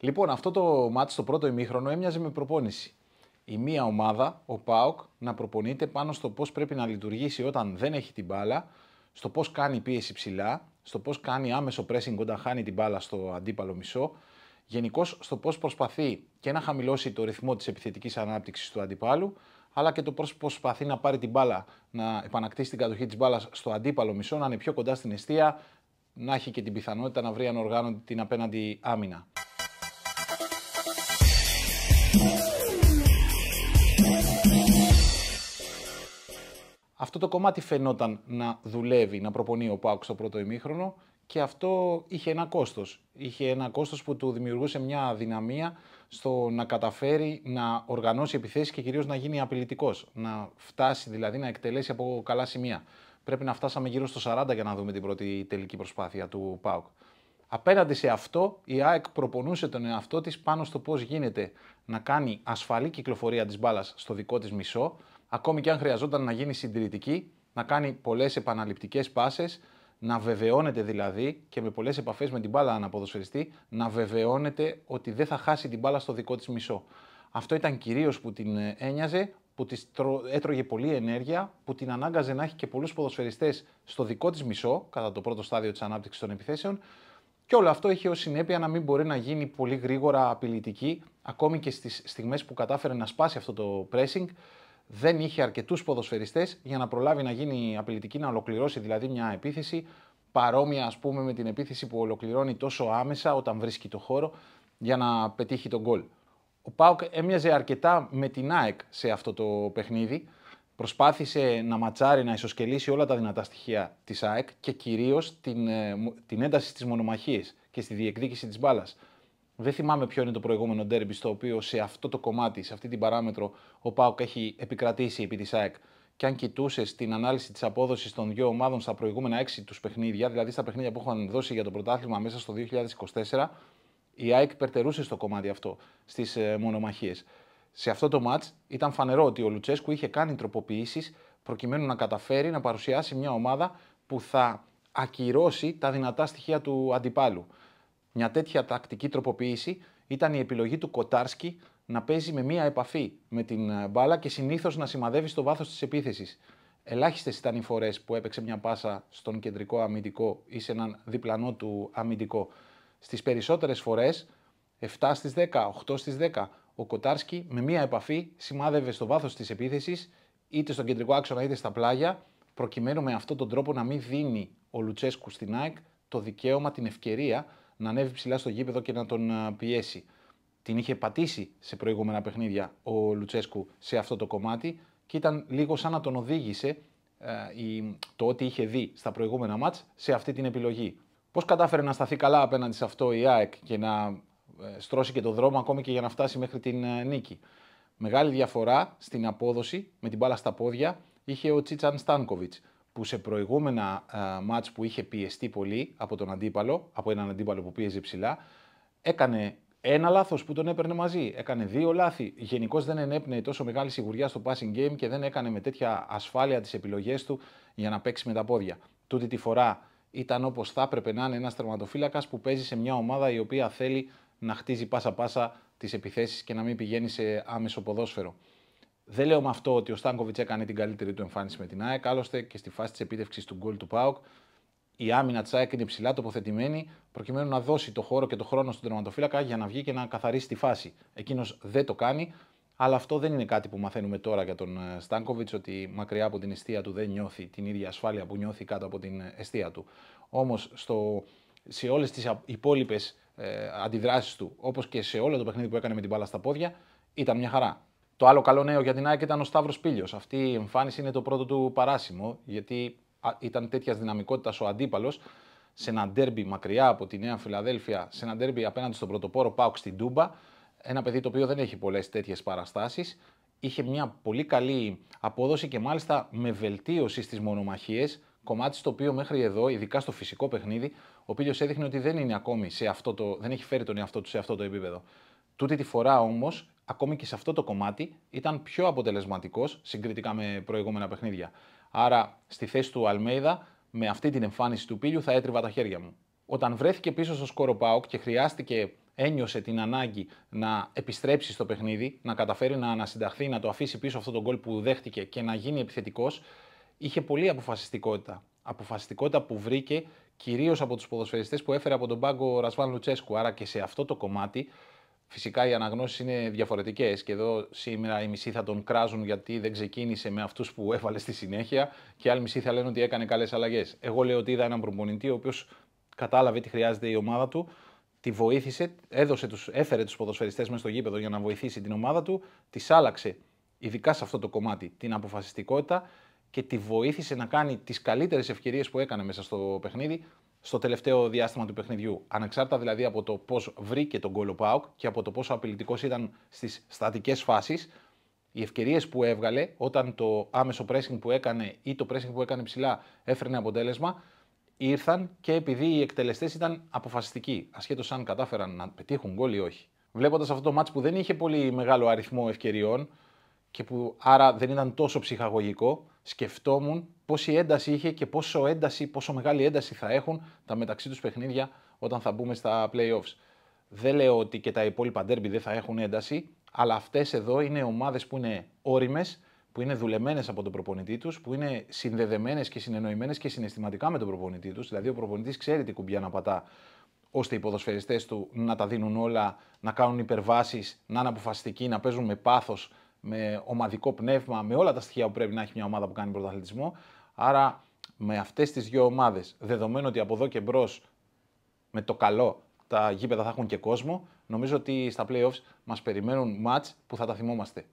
Λοιπόν, αυτό το μάτι στο πρώτο ημίχρονο έμοιαζε με προπόνηση. Η μία ομάδα, ο ΠΑΟΚ, να προπονείται πάνω στο πώς πρέπει να λειτουργήσει όταν δεν έχει την μπάλα, στο πώς κάνει πίεση ψηλά, στο πώς κάνει άμεσο pressing όταν χάνει την μπάλα στο αντίπαλο μισό, γενικώς στο πώς προσπαθεί και να χαμηλώσει το ρυθμό της επιθετικής ανάπτυξης του αντιπάλου, αλλά και το πώς προσπαθεί να πάρει την μπάλα, να επανακτήσει την κατοχή της μπάλας στο αντίπαλο μισό, να είναι πιο κοντά στην αιστεία, να έχει και την πιθανότητα να βρει ανοργάνωτη την απέναντι άμυνα. Αυτό το κομμάτι φαινόταν να δουλεύει, να προπονεί ο Πάουκ στο πρώτο ημίχρονο και αυτό είχε ένα κόστος. Είχε ένα κόστος που του δημιουργούσε μια αδυναμία στο να καταφέρει να οργανώσει επιθέσεις και κυρίως να γίνει απειλητικός. Να φτάσει δηλαδή να εκτελέσει από καλά σημεία. Πρέπει να φτάσαμε γύρω στο 40 για να δούμε την πρώτη τελική προσπάθεια του ΠΑΟΚ. Απέναντι σε αυτό, η ΑΕΚ προπονούσε τον εαυτό της πάνω στο πώς γίνεται να κάνει ασφαλή κυκλοφορία της μπάλας στο δικό της μισό, ακόμη και αν χρειαζόταν να γίνει συντηρητική, να κάνει πολλές επαναληπτικές πάσες, να βεβαιώνεται δηλαδή και με πολλές επαφές με την μπάλα αναποδοσφαιριστή, να βεβαιώνεται ότι δεν θα χάσει την μπάλα στο δικό της μισό. Αυτό ήταν κυρίως που την ε, ένοιαζε, που της έτρωγε πολλή ενέργεια, που την ανάγκαζε να έχει και πολλούς ποδοσφαιριστές στο δικό της μισό, κατά το πρώτο στάδιο της ανάπτυξης των επιθέσεων. Και όλο αυτό είχε ως συνέπεια να μην μπορεί να γίνει πολύ γρήγορα απειλητική, ακόμη και στις στιγμές που κατάφερε να σπάσει αυτό το pressing δεν είχε αρκετούς ποδοσφαιριστές για να προλάβει να γίνει απειλητική, να ολοκληρώσει δηλαδή μια επίθεση παρόμοια ας πούμε με την επίθεση που ολοκληρώνει τόσο άμεσα όταν βρίσκει το χώρο για να πετύχει τον γκολ. Ο Πάουκ έμοιαζε αρκετά με την ΑΕΚ σε αυτό το παιχνίδι. Προσπάθησε να ματσάρει, να ισοσκελίσει όλα τα δυνατά στοιχεία της ΑΕΚ και κυρίως την, ε, την ένταση στις μονομαχίες και στη διεκδίκηση της μπάλας. Δεν θυμάμαι ποιο είναι το προηγούμενο ντέρμπι στο οποίο σε αυτό το κομμάτι, σε αυτή την παράμετρο, ο Πάοκ έχει επικρατήσει επί της ΑΕΚ. Και αν κοιτούσες την ανάλυση της απόδοσης των δύο ομάδων στα προηγούμενα έξι τους παιχνίδια, δηλαδή στα παιχνίδια που έχουν δώσει για το πρωτάθλημα μέσα στο 2024, η ΑΕΚ περτερούσε στο κομμάτι αυτό στις ε, μονομαχίες. Σε αυτό το ματ ήταν φανερό ότι ο Λουτσέσκου είχε κάνει τροποποιήσεις προκειμένου να καταφέρει να παρουσιάσει μια ομάδα που θα ακυρώσει τα δυνατά στοιχεία του αντιπάλου μια τέτοια τακτική τροποποίηση ήταν η επιλογή του Κοτάρσκι να παίζει με μία επαφή με την ε, μπάλα και συνήθως να σημαδεύει στο βάθος της επίθεσης. Ελάχιστες ήταν οι φορές που έπαιξε μια πάσα στον κεντρικό αμυντικό ή σε έναν διπλανό του αμυντικό. Στις περισσότερες φορές, 7 στι 10, 8 στι 10, ο Κοτάρσκι με μία επαφή σημάδευε στο βάθος της επίθεσης, είτε στον κεντρικό άξονα είτε στα πλάγια, προκειμένου με αυτόν τον τρόπο να μην δίνει ο Λουτσέσκου στην ΑΕΚ το δικαίωμα, την ευκαιρία να ανέβει ψηλά στο γήπεδο και να τον ε, πιέσει. Την είχε πατήσει σε προηγούμενα παιχνίδια ο Λουτσέσκου σε αυτό το κομμάτι και ήταν λίγο σαν να τον οδήγησε ε, το ότι είχε δει στα προηγούμενα μάτς σε αυτή την επιλογή. Πώς κατάφερε να σταθεί καλά απέναντι σε αυτό η ΑΕΚ και να ε, στρώσει και το δρόμο ακόμη και για να φτάσει μέχρι την νίκη. Μεγάλη διαφορά στην απόδοση με την μπάλα στα πόδια είχε ο Τσίτσαν Στάνκοβιτς που σε προηγούμενα ε, μάτς που είχε πιεστεί πολύ από τον αντίπαλο, από έναν αντίπαλο που πίεζε ψηλά, έκανε ένα λάθος που τον έπαιρνε μαζί, έκανε δύο λάθη. Γενικώς δεν ενέπνεε τόσο μεγάλη σιγουριά στο passing game και δεν έκανε με τέτοια ασφάλεια τις επιλογές του για να παίξει με τα πόδια. Τούτη τη φορά ήταν όπως θα έπρεπε να είναι ένας τερματοφύλακας που παίζει σε μια ομάδα η οποία θέλει να χτίζει πάσα-πάσα τις επιθέσεις και να μην πηγαίνει σε άμεσο ποδόσφαιρο. Δεν λέω με αυτό ότι ο Στάνκοβιτ έκανε την καλύτερη του εμφάνιση με την ΑΕΚ. Άλλωστε και στη φάση της επίτευξης του γκολ του ΠΑΟΚ, η άμυνα της ΑΕΚ είναι υψηλά τοποθετημένη, προκειμένου να δώσει το χώρο και το χρόνο στον τερματοφύλακα για να βγει και να καθαρίσει τη φάση. Εκείνος δεν το κάνει, αλλά αυτό δεν είναι κάτι που μαθαίνουμε τώρα για τον ε, Στάνκοβιτ, ότι μακριά από την αιστεία του δεν νιώθει την ίδια ασφάλεια που νιώθει κάτω από την ε, αιστεία του. Όμως σε όλες τις υπόλοιπε αντιδράσεις του, όπως και σε όλο το παιχνίδι που έκανε με την μπάλα στα πόδια, ήταν μια χαρά. Το άλλο καλό νέο για την ΑΕΚ ήταν ο Σταύρος Πίλιο. Αυτή η εμφάνιση είναι το πρώτο του παράσημο, γιατί ήταν τέτοιας δυναμικότητας ο αντίπαλος σε ένα ντέρμπι μακριά από τη Νέα Φιλαδέλφια, σε ένα ντέρμπι απέναντι στον πρωτοπόρο Πάουξ στην Τούμπα. Ένα παιδί το οποίο δεν έχει πολλές τέτοιες παραστάσεις. Είχε μια πολύ καλή απόδοση και μάλιστα με βελτίωση στις μονομαχίες. Κομμάτι στο οποίο μέχρι εδώ, ειδικά στο φυσικό παιχνίδι, ο Πίλιο έδειχνε ότι δεν είναι ακόμη σε αυτό το, δεν έχει φέρει τον εαυτό του σε αυτό το επίπεδο. Τούτη τη φορά όμως ακόμη και σε αυτό το κομμάτι ήταν πιο αποτελεσματικός συγκριτικά με προηγούμενα παιχνίδια. Άρα στη θέση του Αλμέιδα με αυτή την εμφάνιση του πύλιου, θα έτριβα τα χέρια μου. Όταν βρέθηκε πίσω στο σκόρο ΠΑΟΚ και χρειάστηκε ένιωσε την ανάγκη να επιστρέψει στο παιχνίδι, να καταφέρει να ανασυνταχθεί, να το αφήσει πίσω αυτό τον κόλ που δέχτηκε και να γίνει επιθετικός, είχε πολλή αποφασιστικότητα. Αποφασιστικότητα που βρήκε κυρίως από τους ποδοσφαιριστές που έφερε από τον πάγκο Ρασβάν Λουτσέσκου. Άρα και σε αυτό το κομμάτι Φυσικά οι αναγνώσεις είναι διαφορετικές και εδώ σήμερα οι μισοί θα τον κράζουν γιατί δεν ξεκίνησε με αυτούς που έβαλε στη συνέχεια και οι άλλοι μισοί θα λένε ότι έκανε καλές αλλαγές. Εγώ λέω ότι είδα έναν προπονητή ο οποίος κατάλαβε τι χρειάζεται η ομάδα του, τη βοήθησε, έδωσε τους, έφερε τους ποδοσφαιριστές μέσα στο γήπεδο για να βοηθήσει την ομάδα του, τη άλλαξε ειδικά σε αυτό το κομμάτι την αποφασιστικότητα και τη βοήθησε να κάνει τις καλύτερες ευκαιρίες που έκανε μέσα στο παιχνίδι στο τελευταίο διάστημα του παιχνιδιού. Ανεξάρτητα δηλαδή από το πώς βρήκε τον κόλλο Πάουκ και από το πόσο απειλητικός ήταν στις στατικές φάσεις, οι ευκαιρίες που έβγαλε όταν το άμεσο pressing που έκανε ή το pressing που έκανε ψηλά έφερνε αποτέλεσμα, ήρθαν και επειδή οι εκτελεστές ήταν αποφασιστικοί, ασχέτως αν κατάφεραν να πετύχουν γκολ ή όχι. Βλέποντας αυτό το match που δεν είχε πολύ μεγάλο αριθμό ευκαιριών και που άρα δεν ήταν τόσο ψυχαγωγικό, σκεφτόμουν πόση ένταση είχε και πόσο, ένταση, πόσο μεγάλη ένταση θα έχουν τα μεταξύ τους παιχνίδια όταν θα μπούμε στα playoffs. Δεν λέω ότι και τα υπόλοιπα ντέρμπι δεν θα έχουν ένταση, αλλά αυτές εδώ είναι ομάδες που είναι όριμες, που είναι δουλεμένες από τον προπονητή τους, που είναι συνδεδεμένες και συνεννοημένες και συναισθηματικά με τον προπονητή τους. Δηλαδή, ο προπονητής ξέρει τι κουμπιά να πατά, ώστε οι ποδοσφαιριστές του να τα δίνουν όλα, να κάνουν υπερβάσεις, να είναι αποφασιστικοί, να παίζουν με πάθος, με ομαδικό πνεύμα, με όλα τα στοιχεία που πρέπει να έχει μια ομάδα που κάνει πρωταθλητισμό. Άρα με αυτές τις δύο ομάδες, δεδομένου ότι από εδώ και μπρος με το καλό τα γήπεδα θα έχουν και κόσμο, νομίζω ότι στα playoffs μας περιμένουν match που θα τα θυμόμαστε.